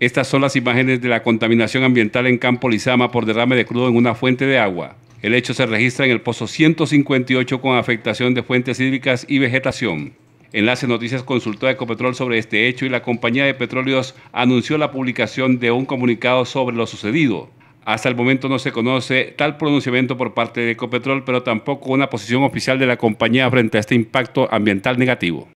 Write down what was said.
Estas son las imágenes de la contaminación ambiental en Campo Lizama por derrame de crudo en una fuente de agua. El hecho se registra en el pozo 158 con afectación de fuentes hídricas y vegetación. Enlace Noticias consultó a Ecopetrol sobre este hecho y la compañía de petróleos anunció la publicación de un comunicado sobre lo sucedido. Hasta el momento no se conoce tal pronunciamiento por parte de Ecopetrol, pero tampoco una posición oficial de la compañía frente a este impacto ambiental negativo.